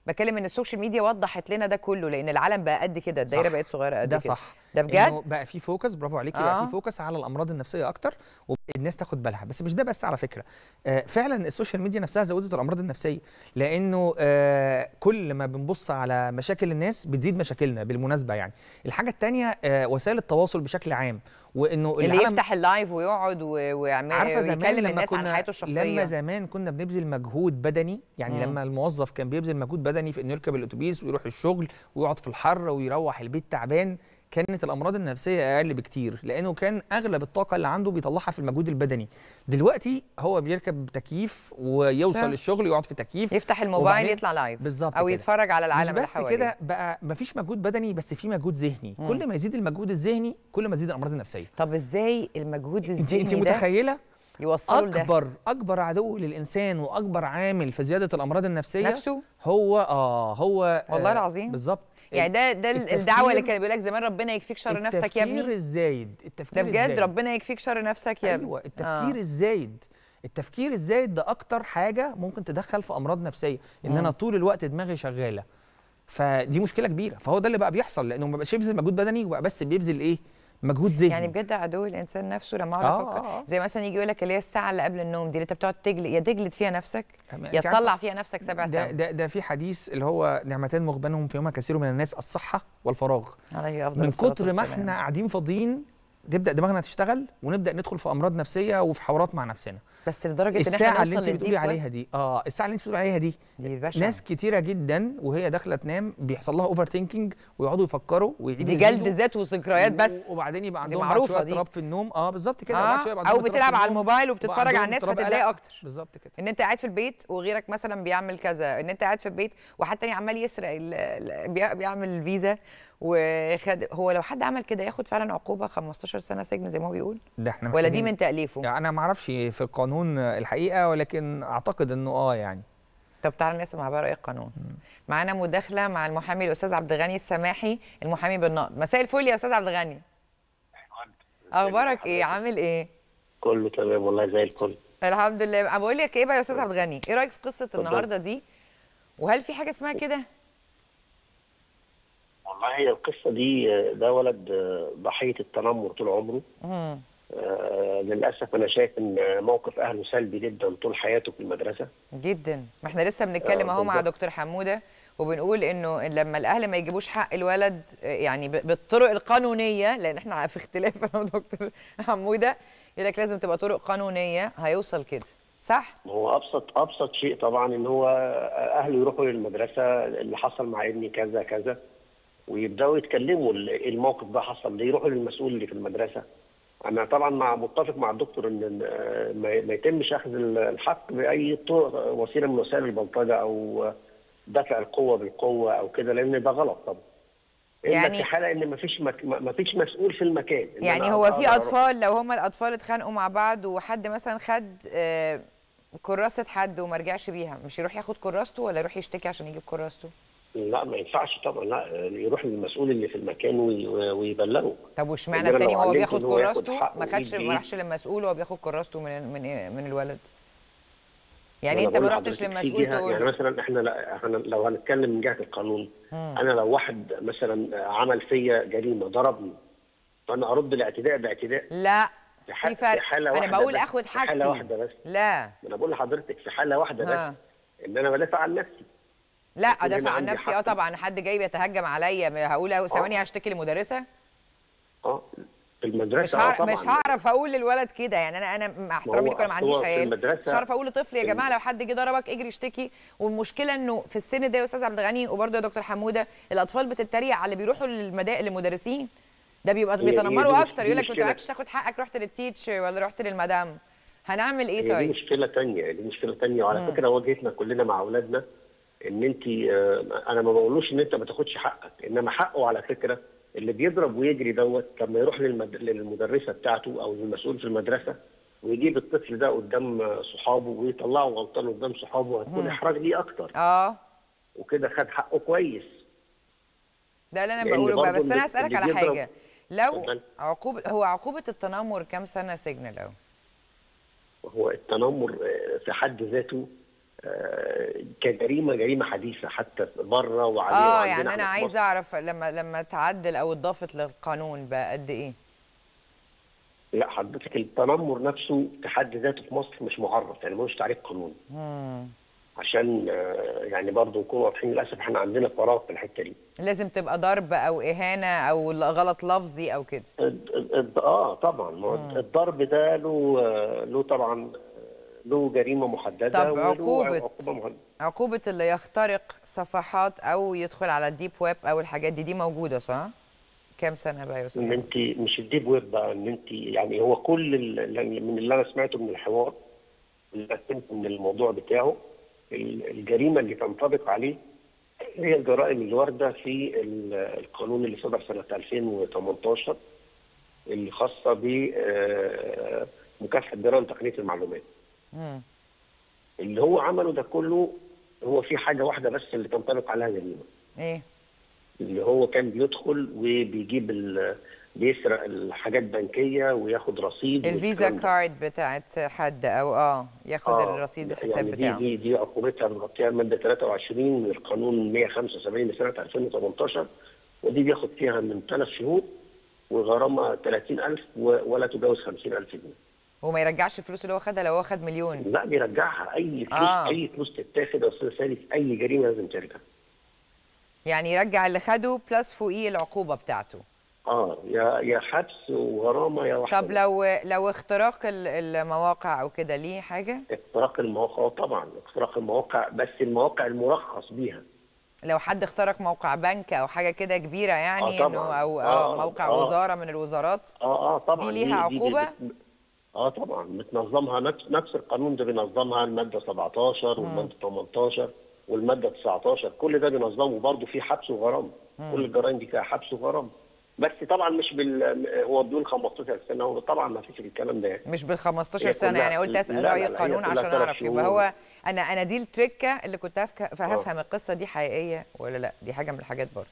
بكلم ان السوشيال ميديا وضحت لنا ده كله لان العالم بقى قد كده الدايره بقت صغيره قد كده ده صح ده بجد إنه بقى في فوكس برافو عليك آه. بقى في آه. فوكس على الامراض النفسيه اكتر والناس تاخد بالها بس مش ده بس على فكره آه فعلا السوشيال ميديا نفسها زودت الامراض النفسيه لانه آه كل ما بنبص على مشاكل الناس بتزيد مشاكلنا بالمناسبه يعني الحاجه الثانيه آه وسائل التواصل بشكل عام وانه اللي يفتح اللايف ويقعد ويعمل عارفه زمان لما كنا عن لما زمان كنا بنبذل مجهود بدني يعني مم. لما الموظف كان بيبذل مجهود بدني في انه يركب الاتوبيس ويروح الشغل ويقعد في الحر ويروح البيت تعبان كانت الامراض النفسيه اقل بكتير لانه كان اغلب الطاقه اللي عنده بيطلعها في المجهود البدني دلوقتي هو بيركب تكييف ويوصل الشغل يقعد في تكييف يفتح الموبايل يطلع لايف بالظبط او كده. يتفرج على العالم اللي بس كده بقى مفيش مجهود بدني بس في مجهود ذهني مم. كل ما يزيد المجهود الذهني كل ما تزيد الامراض النفسيه طب ازاي المجهود الذهني انت متخيله يوصلوا اكبر ده. اكبر عدو للانسان واكبر عامل في زياده الامراض النفسيه نفسه هو اه هو والله آه العظيم بالظبط يعني ده ده الدعوه اللي كان بيقول لك زمان ربنا يكفيك شر نفسك يا ابني التفكير الزايد التفكير ده بجد الزايد. ربنا يكفيك شر نفسك يا ابني ايوه آه. التفكير آه. الزايد التفكير الزايد ده اكتر حاجه ممكن تدخل في امراض نفسيه ان انا طول الوقت دماغي شغاله فدي مشكله كبيره فهو ده اللي بقى بيحصل لانه ما بقاش يبذل مجهود بدني وبقى بس بيبذل ايه مجهود ذهني يعني بجد عدو الانسان نفسه لما اقعد آه افكر آه, آه. زي مثلا يجي يقول لك اللي هي الساعه اللي قبل النوم دي اللي انت بتقعد تجلد يا تجلد فيها نفسك يا تطلع فيها نفسك سبع ساعات ده, ده ده في حديث اللي هو نعمتان مغبنهم فيهما كثير من الناس الصحه والفراغ عليه افضل من كتر ما احنا قاعدين فاضيين تبدا دماغنا تشتغل ونبدا ندخل في امراض نفسيه وفي حوارات مع نفسنا بس لدرجه الساعه اللي انت بتقولي عليها دي اه الساعه اللي انت بتقولي عليها دي, دي ناس كتيره جدا وهي داخله تنام بيحصل لها اوفر ثينكينج ويقعدوا يفكروا ويعيدوا دي جلد ذات وذكريات بس وبعدين يبقى عندهم معروفه دي اضطراب في النوم اه بالظبط كده آه. شويه او بتلعب على الموبايل وبتتفرج على الناس فتتضايق اكتر بالظبط كده ان انت قاعد في البيت وغيرك مثلا بيعمل كذا ان انت قاعد في البيت وحد تاني عمال يسرق بيعمل الفيزا وخد هو لو حد عمل كده ياخد فعلا عقوبه 15 سنه سجن زي ما هو بيقول ده احنا ولا دي من تاليفه يعني انا ما اعرفش في القانون القانون الحقيقه ولكن اعتقد انه اه يعني طب تعالى نسمع بقى راي القانون معانا مداخله مع المحامي الاستاذ عبد الغني السماحي المحامي بالنقد مساء الفل يا استاذ عبد الغني اخبارك ايه عامل ايه كله تمام والله زي الفل الحمد لله بقول لك ايه بقى يا استاذ عبد الغني ايه رايك في قصه النهارده دي وهل في حاجه اسمها كده والله هي القصه دي ده ولد ضحيه التنمر طول عمره آه، للاسف انا شايف ان موقف اهله سلبي جدا طول حياته في المدرسه جدا ما احنا لسه بنتكلم آه، اهو مع دكتور حموده وبنقول انه لما الاهل ما يجيبوش حق الولد يعني بالطرق القانونيه لان احنا في اختلاف انا ودكتور حموده يقول لك لازم تبقى طرق قانونيه هيوصل كده صح هو ابسط ابسط شيء طبعا ان هو اهله يروحوا للمدرسه اللي حصل مع ابني كذا كذا ويبداوا يتكلموا الموقف ده حصل ليه يروحوا للمسؤول اللي في المدرسه انا طبعا مع متفق مع الدكتور ان ما يتمش اخذ الحق باي طرق وسيله من وسائل البلطجه او دفع القوه بالقوه او كده لان ده غلط طبعا يعني في حاله ان مفيش مك... مفيش مسؤول في المكان يعني هو في اطفال لو هم الاطفال اتخانقوا مع بعض وحد مثلا خد آه، كراسه حد وما رجعش بيها مش يروح ياخد كراسته ولا يروح يشتكي عشان يجيب كراسته لا ما ينفعش طبعا لا يعني يروح للمسؤول اللي في المكان ويبلغه طب واشمعنى التاني هو بياخد كراسته ما خدش ما راحش للمسؤول وهو بياخد كراسته من من من الولد يعني انت ما رحتش للمسؤول تقول يعني مثلا احنا لا احنا لو هنتكلم من جهه القانون مم. انا لو واحد مثلا عمل فيا جريمه ضربني فانا ارد الاعتداء باعتداء لا في, في فرق في حالة انا بقول اخد حاجتي في حاله واحده بس لا انا بقول لحضرتك في حاله واحده بس ان انا بدافع عن نفسي لا ادافع عن نفسي اه طبعا حد جاي بيتهجم عليا هقول آه. ثواني هشتكي لمدرسه اه المدرسه مش, آه، طبعا مش هعرف اقول للولد كده يعني انا انا مع احترامي ليكم انا ما عنديش عيال مش هعرف اقول لطفل يا جماعه لو حد جه ضربك اجري اشتكي والمشكله انه في السن ده يا استاذ عبد الغني وبرده يا دكتور حموده الاطفال بتتريق على اللي بيروحوا للمدرسين ده بيبقى بيتنمروا اكتر يقول لك ما تعرفش تاخد حقك رحت للتيتش ولا رحت للمدام هنعمل ايه طيب؟ دي مشكله ثانيه دي مشكله ثانيه وعلى فكره واجهتنا كلنا مع اولادنا ان انت آه، انا ما بقولوش ان انت ما تاخدش حقك انما حقه على فكره اللي بيضرب ويجري دوت لما يروح للمدرسه بتاعته او للمسؤول في المدرسه ويجيب الطفل ده قدام صحابه ويطلعه غلطان قدام صحابه هتكون احراج ليه اكتر اه وكده خد حقه كويس ده اللي انا بقوله بقى بس انا اسالك على حاجه لو عقوبه هو عقوبه التنمر كام سنه سجن لو هو التنمر آه، في حد ذاته كجريمه جريمه حديثه حتى بره وعليه اه يعني انا عايز اعرف لما لما تعدل او اضافت للقانون بقى قد ايه؟ لا حضرتك التنمر نفسه في حد ذاته في مصر مش معرف يعني ملوش تعريف قانوني. عشان آه، يعني برضه نكون واضحين للاسف احنا عندنا فراغ في الحته دي. لازم تبقى ضرب او اهانه او غلط لفظي او كده. اه طبعا الضرب ده له آه، له طبعا له جريمه محدده طب عقوبه عقوبه عقوبه اللي يخترق صفحات او يدخل على الديب ويب او الحاجات دي دي موجوده صح؟ كام سنه بقى يا استاذ؟ ان انت مش الديب ويب بقى ان انت يعني هو كل يعني من اللي انا سمعته من الحوار اللي فهمت من الموضوع بتاعه الجريمه اللي تنطبق عليه هي الجرائم الوارده في القانون اللي صدر سنه 2018 الخاصه ب آه، مكافحه جرائم تقنيه المعلومات. اللي هو عمله ده كله هو في حاجه واحده بس اللي تنطبق عليها جريمه ايه اللي هو كان بيدخل وبيجيب بيسرق الحاجات بنكيه وياخد رصيد الفيزا كارد بتاعت حد او اه ياخد آه الرصيد يعني الحساب يعني بتاعه دي دي عقوبتها بنغطيها الماده 23 من القانون 175 لسنه 2018 ودي بياخد فيها من ثلاث شهور وغرامه 30000 ولا تجاوز 50000 جنيه وما يرجعش الفلوس اللي هو خدها لو هو خد مليون لا بيرجعها اي فلوس آه. اي فلوس تتاخد سالي في اي جريمه لازم ترجع يعني يرجع اللي خده بلس فوقيه العقوبه بتاعته اه يا يا حبس وغرامه يا واحده طب لو لو اختراق المواقع او كده ليه حاجه؟ اختراق المواقع آه، طبعا اختراق المواقع بس المواقع المرخص بيها لو حد اخترق موقع بنك او حاجه كده كبيره يعني آه انه او آه موقع آه وزاره من الوزارات اه اه طبعا دي ليها عقوبه؟ دي دي دي اه طبعا بتنظمها نفس نفس القانون ده بينظمها الماده 17 والماده 18 والماده 19 كل ده بينظمه برضه في حبس وغرامه كل الجرائم دي فيها حبس وغرامه بس طبعا مش بال هو بدون 15 سنه هو طبعا ما فيش الكلام ده يعني. مش بال 15 إيه، سنه يعني قلت اسال راي القانون عشان اعرف يبقى هو انا انا دي التركه اللي كنت هفهم آه. القصه دي حقيقيه ولا لا دي حاجه من الحاجات برضه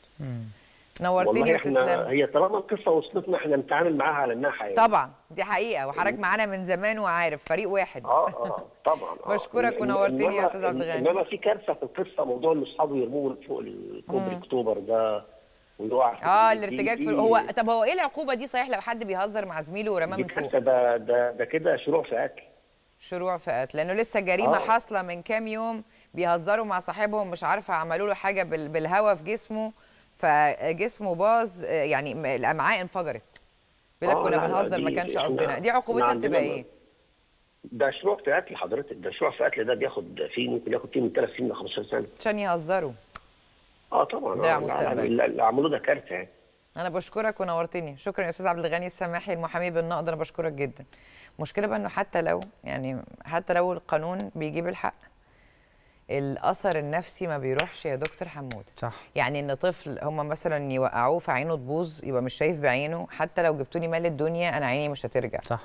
نورتني يا استاذ هي طالما القصه وصلتنا احنا بنتعامل معاها على انها حقيقه طبعا دي حقيقه وحضرتك معانا من زمان وعارف فريق واحد اه اه طبعا آه. بشكرك ونورتني يا استاذ عبد الغني انما في كارثه في القصه موضوع ان اصحابه يرموه من فوق الكوبري اكتوبر ده ويقع اه الارتجاج في هو طب هو ايه العقوبه دي صحيح لو حد بيهزر مع زميله ورماه من فوق ده ده ده كده شروع في قتل شروع في قتل لانه لسه جريمه آه. حاصله من كام يوم بيهزروا مع صاحبهم مش عارفه عملوا له حاجه بالهوا في جسمه فجسمه باظ يعني الامعاء انفجرت بيقول لك آه، كنا بنهزر ما كانش قصدنا دي عقوبتها بتبقى ايه؟ ده شروع في قتل حضرتك ده شروع في قتل ده بياخد فيه ممكن ياخد فيه من ثلاث سنين ل 15 سنه عشان يهزروا اه طبعا ده آه، مستقبل يعني اللي عملوه ده كارثه يعني انا بشكرك ونورتني شكرا يا استاذ عبد الغني السماحي المحامي بالنقد انا بشكرك جدا المشكله بقى انه حتى لو يعني حتى لو القانون بيجيب الحق الاثر النفسي ما بيروحش يا دكتور حمود صح يعني ان طفل هم مثلا يوقعوه فعينه تبوظ يبقى مش شايف بعينه حتى لو لي مال الدنيا انا عيني مش هترجع صح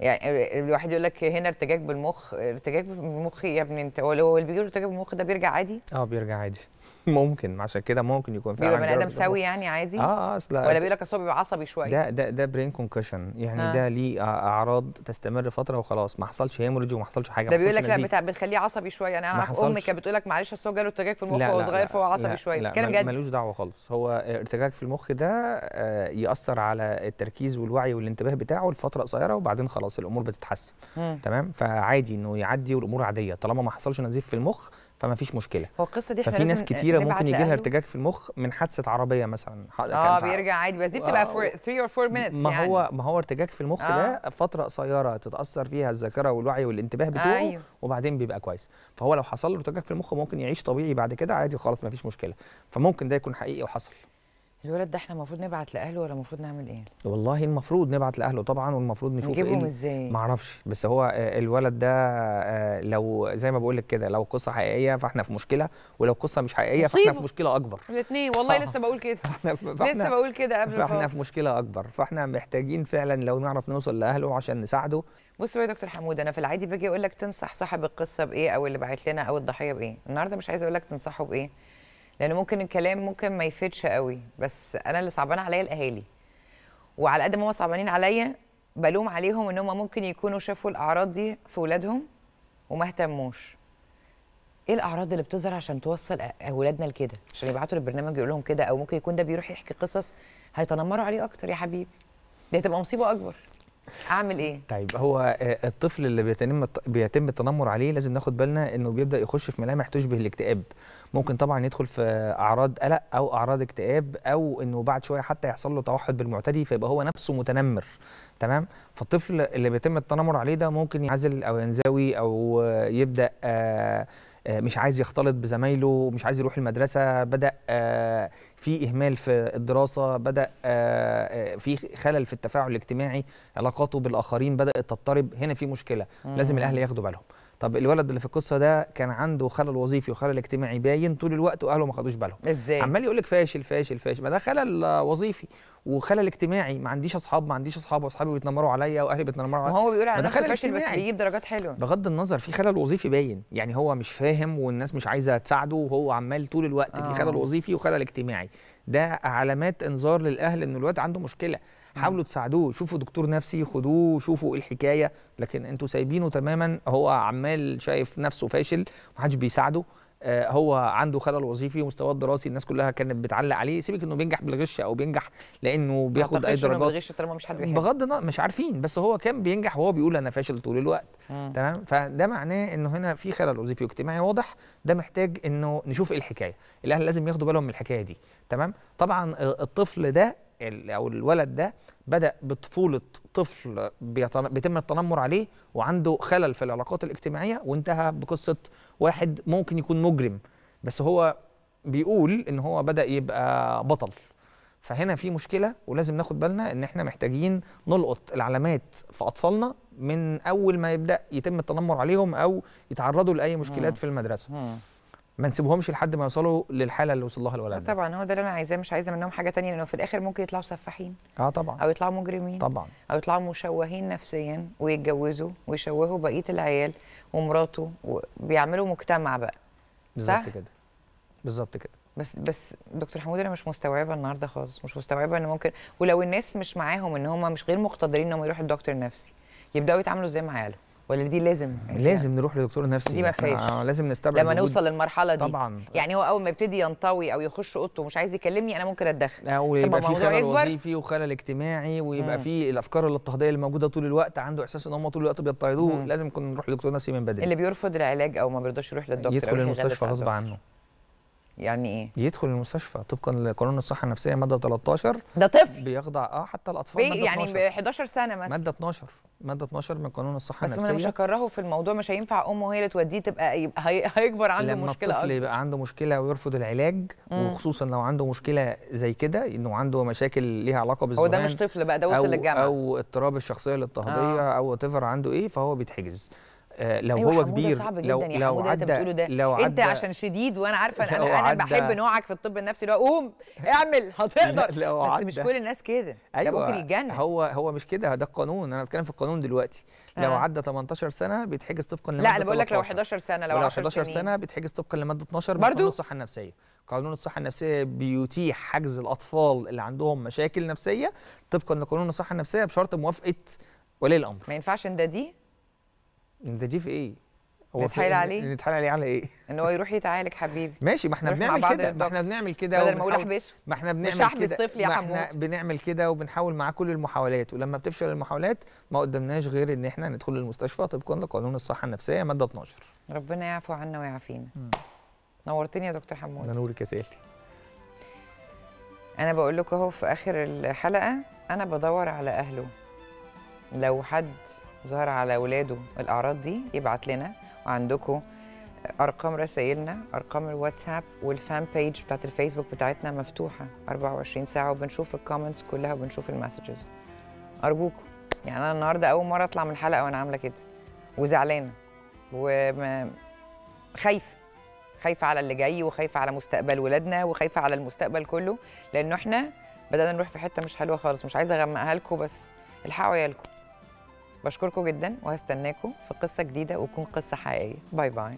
يعني الواحد يقول لك هنا ارتجاج بالمخ ارتجاج بالمخ يا ابني انت هو اللي بيجي له ارتجاج بالمخ ده بيرجع عادي اه بيرجع عادي ممكن عشان كده ممكن يكون فعلا بني ادم سوي يعني عادي اه اه اصل ولا بيقول لك اصل بيبقى عصبي شويه ده ده ده برين كونكشن يعني آه. ده ليه اعراض تستمر فتره وخلاص ما حصلش هيموريج وما حصلش حاجه ده بيقول لك لا بتاع بتخليه عصبي شويه يعني انا اعرف امي كانت بتقول لك معلش اصل هو جاله ارتجاج في المخ وهو صغير فهو عصبي شويه كلام جد ملوش دعوه خالص هو ارتجاج في المخ ده آه، ياثر على التركيز والوعي والانتباه بتاعه لفتره قصيره وبعدين خلاص الامور بتتحسن تمام فعادي انه يعدي والامور عاديه طالما ما حصلش نزيف في المخ فما فيش مشكله هو القصه دي احنا ففي ناس كتيره ممكن يجي لها ارتجاج في المخ من حادثه عربيه مثلا اه بيرجع عادي بس دي بتبقى 3 اور 4 مينتس ما هو يعني. ما هو ارتجاج في المخ آه. ده فتره قصيره تتاثر فيها الذاكره والوعي والانتباه بتوعه آه. وبعدين بيبقى كويس فهو لو حصل له ارتجاج في المخ ممكن يعيش طبيعي بعد كده عادي خالص ما فيش مشكله فممكن ده يكون حقيقي وحصل الولد ده احنا المفروض نبعت لاهله ولا المفروض نعمل ايه؟ والله المفروض نبعت لاهله طبعا والمفروض نشوف نجيبهم إيه ازاي؟ معرفش بس هو آه، الولد ده آه، لو زي ما بقول لك كده لو قصه حقيقيه فاحنا في مشكله ولو قصه مش حقيقيه فاحنا في مشكله اكبر الاثنين والله لسه بقول كده فاحنا لسه بقول كده قبل فاحنا في مشكله اكبر فاحنا محتاجين فعلا لو نعرف نوصل لاهله عشان نساعده بص بقى يا دكتور حمود انا في العادي باجي اقول لك تنصح صاحب القصه بايه او اللي باعت لنا او الضحيه بايه النهارده مش عايزه اقول لك تنصحه بايه لان ممكن الكلام ممكن ما يفيدش قوي بس انا اللي صعبان عليا الاهالي وعلى قد ما هم صعبانين عليا بلوم عليهم ان هم ممكن يكونوا شافوا الاعراض دي في ولادهم وما اهتموش ايه الاعراض اللي بتظهر عشان توصل اولادنا لكده عشان يبعتوا للبرنامج يقول لهم كده او ممكن يكون ده بيروح يحكي قصص هيتنمروا عليه اكتر يا حبيبي دي هتبقى مصيبه اكبر اعمل ايه طيب هو آه، الطفل اللي بيتم بيتم التنمر عليه لازم ناخد بالنا انه بيبدا يخش في ملامح تشبه الاكتئاب ممكن طبعا يدخل في اعراض قلق او اعراض اكتئاب او انه بعد شويه حتى يحصل له توحد بالمعتدي فيبقى هو نفسه متنمر تمام فالطفل اللي بيتم التنمر عليه ده ممكن ينعزل او ينزوي او يبدا آه آه، مش عايز يختلط بزمايله مش عايز يروح المدرسه بدا آه، في اهمال في الدراسه بدا آه، في خلل في التفاعل الاجتماعي علاقاته بالاخرين بدات تضطرب هنا في مشكله لازم الاهل ياخدوا بالهم طب الولد اللي في القصه ده كان عنده خلل وظيفي وخلل اجتماعي باين طول الوقت واهله ما خدوش بالهم ازاي عمال يقول لك فاشل فاشل فاشل ما ده خلل وظيفي وخلل اجتماعي ما عنديش اصحاب ما عنديش اصحاب واصحابي بيتنمروا عليا واهلي بيتنمروا عليا ما هو بيقول على نفسه فاشل بس بيجيب درجات حلوه بغض النظر في خلل وظيفي باين يعني هو مش فاهم والناس مش عايزه تساعده وهو عمال طول الوقت آه. في خلل آه. وظيفي وخلل اجتماعي ده علامات انذار للاهل ان الواد عنده مشكله حاولوا تساعدوه شوفوا دكتور نفسي خدوه شوفوا ايه الحكايه لكن انتوا سايبينه تماما هو عمال شايف نفسه فاشل محدش بيساعده آه، هو عنده خلل وظيفي ومستواه الدراسي الناس كلها كانت بتعلق عليه سيبك انه بينجح بالغش او بينجح لانه بياخد اي درجات بغش طالما مش حد بيحب بغض النظر مش عارفين بس هو كان بينجح وهو بيقول انا فاشل طول الوقت تمام فده معناه انه هنا في خلل وظيفي واجتماعي واضح ده محتاج انه نشوف ايه الحكايه الاهل لازم ياخدوا بالهم من الحكايه دي تمام طبعا الطفل ده او الولد ده بدا بطفوله طفل بيتم التنمر عليه وعنده خلل في العلاقات الاجتماعيه وانتهى بقصه واحد ممكن يكون مجرم بس هو بيقول ان هو بدا يبقى بطل فهنا في مشكله ولازم ناخد بالنا ان احنا محتاجين نلقط العلامات في اطفالنا من اول ما يبدا يتم التنمر عليهم او يتعرضوا لاي مشكلات في المدرسه ما نسيبهمش لحد ما يوصلوا للحاله اللي وصل لها الولد طبعا هو ده اللي انا عايزاه مش عايزه منهم حاجه تانية لانه في الاخر ممكن يطلعوا سفاحين اه طبعا او يطلعوا مجرمين طبعا او يطلعوا مشوهين نفسيا ويتجوزوا ويشوهوا بقيه العيال ومراته وبيعملوا مجتمع بقى بالظبط كده بالظبط كده بس بس دكتور حمود انا مش مستوعبه النهارده خالص مش مستوعبه ان ممكن ولو الناس مش معاهم ان هم مش غير مقتدرين ان هم يروحوا الدكتور النفسي يبداوا يتعاملوا ازاي مع عيالهم ولا دي لازم لازم نروح لدكتور نفسي دي ما آه لازم نستبعد لما نوصل للمرحله دي طبعا يعني هو اول ما يبتدي ينطوي او يخش اوضته ومش عايز يكلمني انا ممكن اتدخل او يبقى في خلل وظيفي وخلل اجتماعي ويبقى في الافكار الاضطهاديه اللي موجوده طول الوقت عنده احساس ان هم طول الوقت بيضطهدوه لازم نكون نروح لدكتور نفسي من بدري اللي بيرفض العلاج او ما بيرضاش يروح للدكتور يدخل المستشفى غصب عنه يعني ايه؟ يدخل المستشفى طبقا لقانون الصحه النفسيه ماده 13 ده طفل بيخضع اه حتى الاطفال مادة يعني ب يعني 11 سنه مثلا ماده 12 ماده 12 من قانون الصحه النفسيه بس انا مش هكرهه في الموضوع مش هينفع امه هي اللي توديه تبقى هيكبر عنده لما مشكله لما الطفل يبقى عنده مشكله ويرفض العلاج مم. وخصوصا لو عنده مشكله زي كده انه عنده مشاكل ليها علاقه بالزمان هو ده مش طفل بقى ده وصل للجامعه او اضطراب الشخصيه الاضطهاديه آه. او ايفر عنده ايه فهو بيتحجز آه، لو أيوة هو كبير صعب جدا لو يا لو عدى بتقوله ده لو عدى انت عشان شديد وانا عارفه انا انا, أنا بحب نوعك في الطب النفسي اللي هو قوم اعمل هتقدر بس مش كل الناس كده أيوة ده ممكن يتجنن هو هو مش كده ده القانون انا بتكلم في القانون دلوقتي آه. لو عدى 18 سنه بيتحجز طبقا لماده لا انا بقول لك لو 11 سنه لو 10 11 سنة, سنه بيتحجز طبقا لماده 12 من قانون الصحه النفسيه قانون الصحه النفسيه بيتيح حجز الاطفال اللي عندهم مشاكل نفسيه طبقا لقانون الصحه النفسيه بشرط موافقه ولي الامر ما ينفعش ان ده دي انت دي في ايه هو نتحايل عليه نتحايل عليه على ايه ان هو يروح يتعالج حبيبي ماشي ما احنا بنعمل كده ما احنا بنعمل كده بدل ما اقول احبسه ما احنا بنعمل كده مش هحبس طفلي يا حمود احنا بنعمل كده وبنحاول معاه كل المحاولات ولما بتفشل المحاولات ما قدمناش غير ان احنا ندخل المستشفى طبقا لقانون الصحه النفسيه ماده 12 ربنا يعفو عنا ويعافينا نورتني يا دكتور حمود نورك يا سالي انا بقول لكم اهو في اخر الحلقه انا بدور على اهله لو حد ظهر على ولاده الاعراض دي يبعت لنا وعندكم ارقام رسائلنا ارقام الواتساب والفان بيج بتاعت الفيسبوك بتاعتنا مفتوحه 24 ساعه وبنشوف الكومنتس كلها وبنشوف المسجز ارجوكم يعني انا النهارده اول مره اطلع من الحلقه وانا عامله كده وزعلانه وخايفه خايفه على اللي جاي وخايفه على مستقبل ولادنا وخايفه على المستقبل كله لانه احنا بدانا نروح في حته مش حلوه خالص مش عايزه اغمقها لكم بس الحقوا عيالكم بشكركم جدا وهستناكم في قصه جديده وتكون قصه حقيقيه باي باي